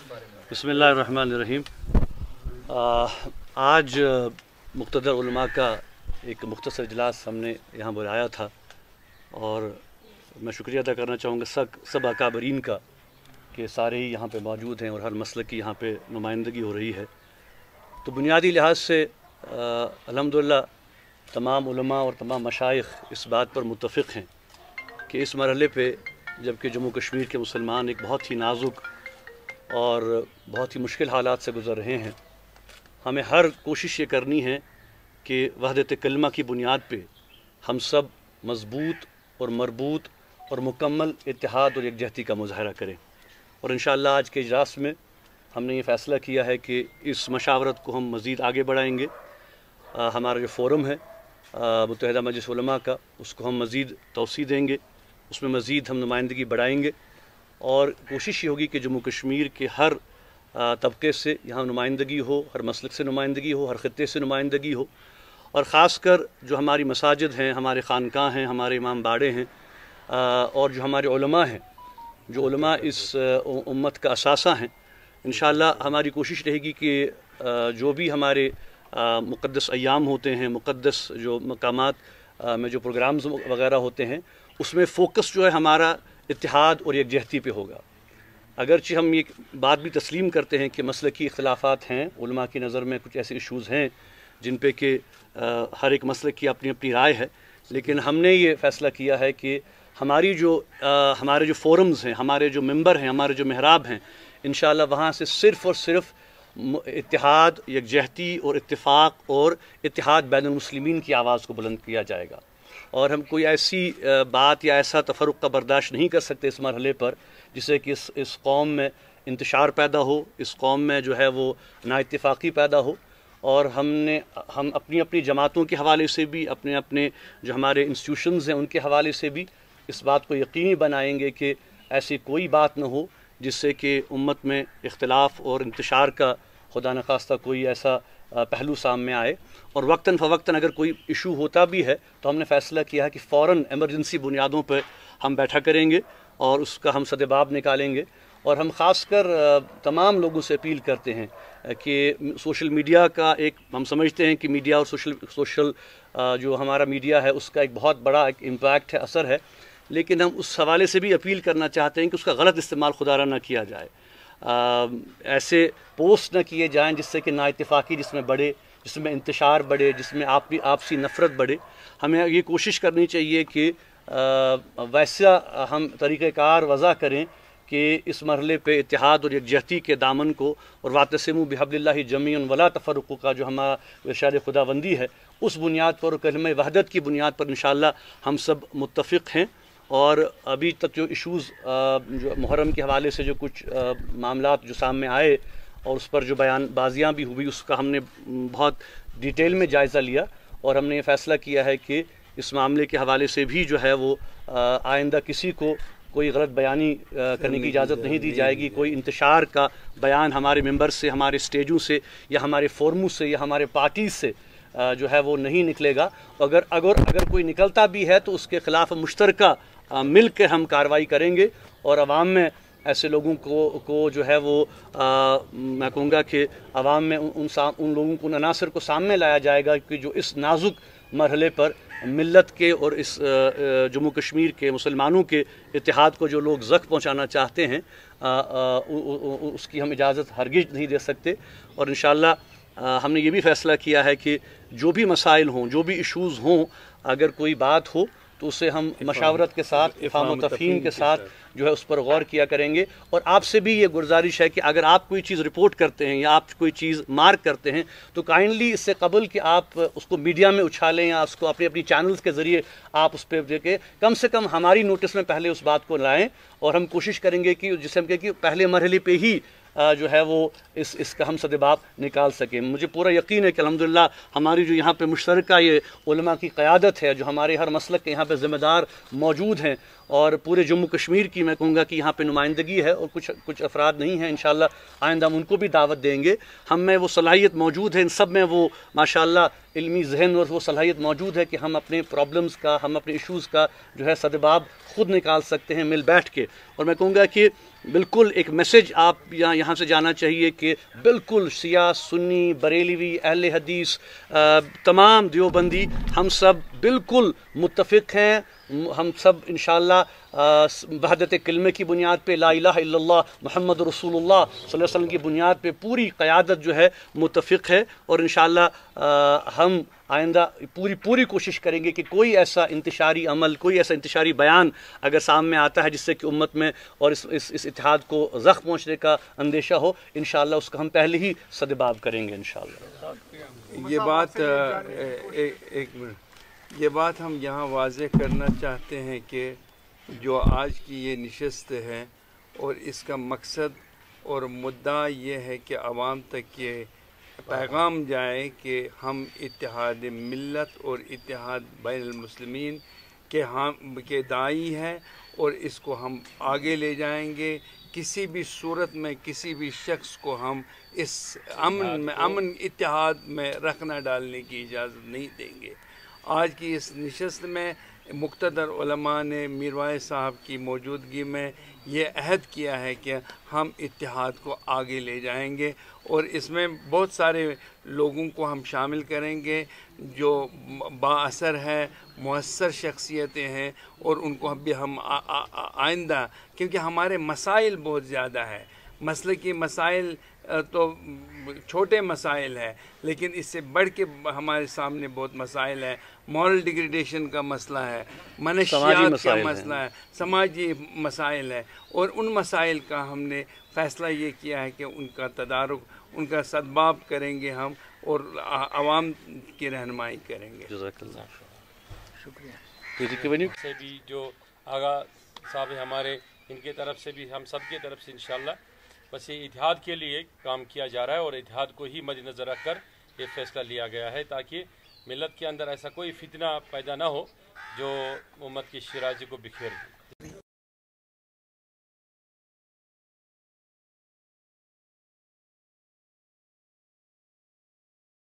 रहीम आज मुख्तर का एक मुख्तर इजलास हमने यहाँ बुलाया था और मैं शुक्रिया अदा करना चाहूँगा सब सब अकाबरीन का कि सारे ही यहाँ पर मौजूद हैं और हर मसल की यहाँ पर नुमाइंदगी हो रही है तो बुनियादी लिहाज से अलहमदिल्ला तमाम उलमा और तमाम मशाइ इस बात पर मुतफ़ हैं कि इस मरहले पर जबकि जम्मू कश्मीर के मुसलमान एक बहुत ही नाजुक और बहुत ही मुश्किल हालात से गुज़र रहे हैं हमें हर कोशिश ये करनी है कि वहदत कलमा की बुनियाद पे हम सब मजबूत और मरबूत और मुकम्मल इतिहाद और यकजहती का मुजाहरा करें और इन आज के इजलास में हमने ये फ़ैसला किया है कि इस मशावरत को हम मज़ीद आगे बढ़ाएँगे हमारा जो फोरम है मुतहदा मजलिस का उसको हम मज़ीद तोसी देंगे उसमें मज़ीद हम नुमाइंदगी बढ़ाएँगे और कोशिश ये होगी कि जम्मू कश्मीर के हर तबके से यहाँ नुमाइंदगी हो हर मसलक से नुमाइंदगी हो हर ख़त्े से नुमाइंदगी हो और ख़ास कर जो हमारी मसाजिद हैं हमारे खानका हैं हमारे इमाम बाड़े हैं और जो हमारे उलमा हैं जो उलमा इस उम्मत का असासा हैं इन हमारी कोशिश रहेगी कि जो भी हमारे मुक़दस अयाम होते हैं मुक़दस जो मकाम में जो प्रोग्राम्स वगैरह होते हैं उसमें फ़ोकस जो है हमारा इतिहाद और यकजहती पे होगा अगरचि हम ये बात भी तस्लीम करते हैं कि मसल की अख्तिलाफ़ात हैं उलमा की नज़र में कुछ ऐसे इशूज़ हैं जिन पे कि हर एक मसल की अपनी अपनी राय है लेकिन हमने ये फ़ैसला किया है कि हमारी जो आ, हमारे जो फोरम्स हैं हमारे जो मेंबर हैं हमारे जो महराब हैं इन वहाँ से सिर्फ़ और सिर्फ़ इतिहाद यकजहती और इतफ़ाक़ और इतिहाद बैन मुसलिमीन की आवाज़ को बुलंद किया जाएगा और हम कोई ऐसी बात या ऐसा तफरुक का बर्दाश्त नहीं कर सकते इस मरहले पर जिससे कि इस इस कौम में इंतशार पैदा हो इस कौम में जो है वो नाइतफाक़ी पैदा हो और हमने हम अपनी अपनी जमातों के हवाले से भी अपने अपने जो हमारे इंस्टीट्यूशंस हैं उनके हवाले से भी इस बात को यकीनी बनाएंगे कि ऐसी कोई बात न हो जिससे कि उम्मत में इख्तलाफ और इंतशार का खुदा नखास्ता कोई ऐसा पहलू सामने आए और वक्ता फवक्तन अगर कोई इशू होता भी है तो हमने फ़ैसला किया है कि फ़ौर एमरजेंसी बुनियादों पर हम बैठा करेंगे और उसका हम सदबाब निकालेंगे और हम खासकर तमाम लोगों से अपील करते हैं कि सोशल मीडिया का एक हम समझते हैं कि मीडिया और सोशल सोशल जो हमारा मीडिया है उसका एक बहुत बड़ा एक इम्पैक्ट है असर है लेकिन हम उस हवाले से भी अपील करना चाहते हैं कि उसका गलत इस्तेमाल खुदा ना किया जाए ऐसे पोस्ट न किए जाएं जिससे कि नाइतफाक़ी जिसमें बढ़े जिसमें इंतशार बढ़े जिसमें आप आपसी नफ़रत बढ़े हमें ये कोशिश करनी चाहिए कि वैसा हम तरीक़ार वज़ा करें कि इस मरले पे इतिहाद और यकजहती के दामन को और वातसम बिहबल जमीन वला तफरक़ का जो हमारा इशार खुदाबंदी है उस बुनियाद पर और कलम वहदत की बुनियाद पर इन हम सब मुतफ़ हैं और अभी तक जो इश्यूज़ जो मुहर्रम के हवाले से जो कुछ मामला जो सामने आए और उस पर जो बयानबाजियाँ भी हुई उसका हमने बहुत डिटेल में जायज़ा लिया और हमने ये फ़ैसला किया है कि इस मामले के हवाले से भी जो है वो आइंदा किसी को कोई गलत बयानी करने की इजाज़त नहीं दी जाएगी कोई इंतशार का बयान हमारे मेंबर से हमारे स्टेजों से या हमारे फोरमों से या हमारे पार्टी से जो है वो नहीं निकलेगा अगर अगर अगर कोई निकलता भी है तो उसके ख़िलाफ़ मुश्तर मिल के हम कार्रवाई करेंगे और आवाम में ऐसे लोगों को को जो है वो आ, मैं कहूँगा कि आवाम में उन उन, उन लोगों को उन अनासर को सामने लाया जाएगा कि जो इस नाजुक मरहले पर मिलत के और इस जम्मू कश्मीर के मुसलमानों के इतिहाद को जो लोग जख्म पहुँचाना चाहते हैं आ, आ, उ, उ, उ, उसकी हम इजाज़त हरगिज नहीं दे सकते और इन हमने ये भी फैसला किया है कि जो भी मसाइल हों जो भी इशूज़ हों अगर कोई बात हो तो उसे हम मशावरत के साथ इफाम तफहीम के साथ जो है उस पर गौर किया करेंगे और आपसे भी ये गुजारिश है कि अगर आप कोई चीज़ रिपोर्ट करते हैं या आप कोई चीज़ मार्क करते हैं तो काइंडली इससे कबल कि आप उसको मीडिया में उछालें या उसको अपने अपनी चैनल्स के ज़रिए आप उस पर देखें कम से कम हमारी नोटिस में पहले उस बात को लाएँ और हम कोशिश करेंगे कि जिसमें कि पहले मरहले पर ही जो है वो इस इसका हम सदबाप निकाल सकें मुझे पूरा यकीन है कि अलहमदिल्ला हमारी जो यहाँ पर मुशतर ये उलमा की क़्यादत है जो हमारे हर मसल के यहाँ पर ज़िम्मेदार मौजूद हैं और पूरे जम्मू कश्मीर की मैं कहूँगा कि यहाँ पर नुमाइंदगी है और कुछ कुछ अफराद नहीं हैं इन आइंदा हम उनको भी दावत देंगे हम में वो सलाहियत मौजूद है इन सब में वो माशाला इल्मी जहन और वो सलाहियत मौजूद है कि हम अपने प्रॉब्लम्स का हम अपने इश्यूज़ का जो है सदबाब ख़ुद निकाल सकते हैं मिल बैठ के और मैं कहूँगा कि बिल्कुल एक मैसेज आप यहाँ यहाँ से जाना चाहिए कि बिल्कुल सिया सुन्नी बरेलीवी अहल हदीस तमाम देवबंदी हम सब बिल्कुल मुतफ़ हैं हम सब इन शहादत कलमे की बुनियाद पर ला महमद रसूलुल्लाह वसल्लम की बुनियाद पर पूरी क़्यादत जो है मुतफ़ है और इन हम आइंदा पूरी पूरी कोशिश करेंगे कि कोई ऐसा इंतशारी अमल कोई ऐसा इंतशारी बयान अगर सामने आता है जिससे कि उम्मत में और इस इस, इस इतिहाद को जख्म पहुँचने का अंदेशा हो इन उसका हम पहले ही सदबाब करेंगे इन ये बात एक मिनट ये बात हम यहाँ वाज करना चाहते हैं कि जो आज की ये नशस्त है और इसका मकसद और मुद्दा ये है कि आवाम तक ये पैगाम जाए कि हम इतिहाद मिलत और इतिहाद बैनमसलमिन के हम के दाई हैं और इसको हम आगे ले जाएंगे किसी भी सूरत में किसी भी शख्स को हम इस अमन में अमन इतिहाद में रखना डालने की इजाज़त नहीं देंगे आज की इस नशस्त में मुख्तर ने मीरवाए साहब की मौजूदगी में ये अहद किया है कि हम इतिहाद को आगे ले जाएंगे और इसमें बहुत सारे लोगों को हम शामिल करेंगे जो बासर है मؤसर शख्सियतें हैं और उनको अब भी हम आइंदा क्योंकि हमारे मसाइल बहुत ज़्यादा है मसल की मसाइल तो छोटे मसाइल हैं लेकिन इससे बढ़ के हमारे सामने बहुत मसाइल हैं मॉरल डिग्रेडेशन का मसला है मनशियात का मसला है समाजी मसाइल है और उन मसाइल का हमने फ़ैसला ये किया है कि उनका तदारक उनका सदबाव करेंगे हम और आवाम की रहनमाई करेंगे शुक्रिया तो भी जो आगा साहब हमारे इनके तरफ से भी हम सब की तरफ से इन बस ये इतिहाद के लिए काम किया जा रहा है और इतिहाद को ही मद्दनज़र रख कर ये फैसला लिया गया है ताकि मिलत के अंदर ऐसा कोई फितना पैदा ना हो जो उम्मत की शराजी को बिखेर दे